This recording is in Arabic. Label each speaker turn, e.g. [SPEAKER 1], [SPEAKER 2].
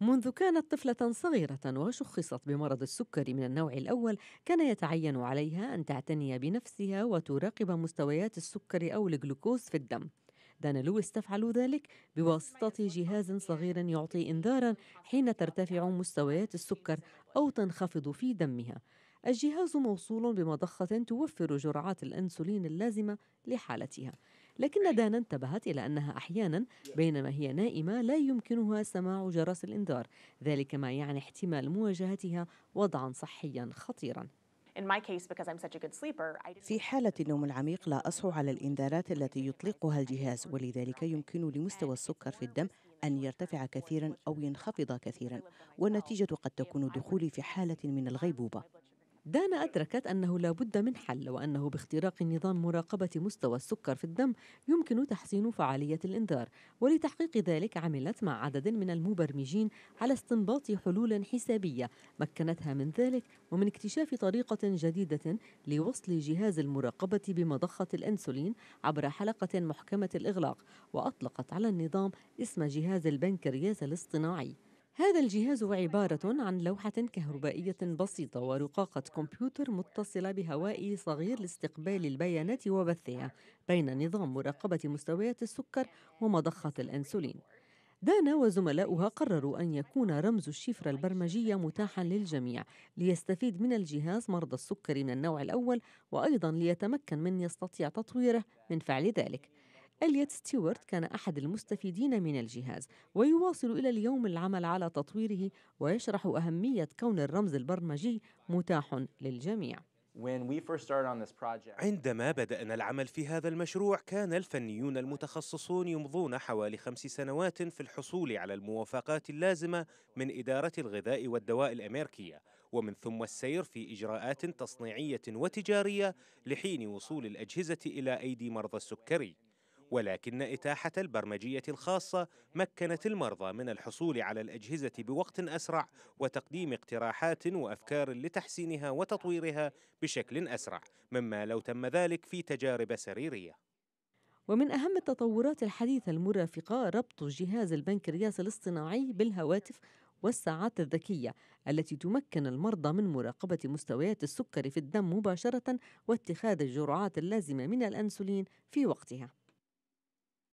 [SPEAKER 1] منذ كانت طفلة صغيرة وشخصت بمرض السكري من النوع الأول، كان يتعين عليها أن تعتني بنفسها وتراقب مستويات السكر أو الجلوكوز في الدم. دانا لويس تفعل ذلك بواسطة جهاز صغير يعطي إنذارا حين ترتفع مستويات السكر أو تنخفض في دمها. الجهاز موصول بمضخة توفر جرعات الأنسولين اللازمة لحالتها. لكن أيوة. دانا انتبهت إلى أنها أحيانا بينما هي نائمة لا يمكنها سماع جرس الإنذار ذلك ما يعني احتمال مواجهتها وضعا صحيا خطيرا في حالة النوم العميق لا أصحو على الإنذارات التي يطلقها الجهاز ولذلك يمكن لمستوى السكر في الدم أن يرتفع كثيرا أو ينخفض كثيرا والنتيجة قد تكون دخولي في حالة من الغيبوبة دانا أدركت أنه لا بد من حل وأنه باختراق نظام مراقبة مستوى السكر في الدم يمكن تحسين فعالية الإنذار ولتحقيق ذلك عملت مع عدد من المبرمجين على استنباط حلول حسابية مكنتها من ذلك ومن اكتشاف طريقة جديدة لوصل جهاز المراقبة بمضخة الأنسولين عبر حلقة محكمة الإغلاق وأطلقت على النظام اسم جهاز البنكرياس الاصطناعي هذا الجهاز عبارة عن لوحة كهربائية بسيطة ورقاقة كمبيوتر متصلة بهواء صغير لاستقبال البيانات وبثها بين نظام مراقبة مستويات السكر ومضخة الأنسولين. دانا وزملاؤها قرروا أن يكون رمز الشفرة البرمجية متاحا للجميع ليستفيد من الجهاز مرضى السكري من النوع الأول وأيضا ليتمكن من يستطيع تطويره من فعل ذلك اليت ستيوارت كان احد المستفيدين من الجهاز ويواصل الى اليوم العمل على تطويره ويشرح اهميه كون الرمز البرمجي متاح للجميع
[SPEAKER 2] عندما بدأنا العمل في هذا المشروع كان الفنيون المتخصصون يمضون حوالي خمس سنوات في الحصول على الموافقات اللازمة من إدارة الغذاء والدواء الأمريكية ومن ثم السير في إجراءات تصنيعية وتجارية لحين وصول الأجهزة إلى أيدي مرضى السكري ولكن إتاحة البرمجية الخاصة مكنت المرضى من الحصول على الأجهزة بوقت أسرع وتقديم اقتراحات وأفكار لتحسينها وتطويرها بشكل أسرع مما لو تم ذلك في تجارب سريرية
[SPEAKER 1] ومن أهم التطورات الحديثة المرافقة ربط جهاز البنكرياس الاصطناعي بالهواتف والساعات الذكية التي تمكن المرضى من مراقبة مستويات السكر في الدم مباشرة واتخاذ الجرعات اللازمة من الأنسولين في وقتها.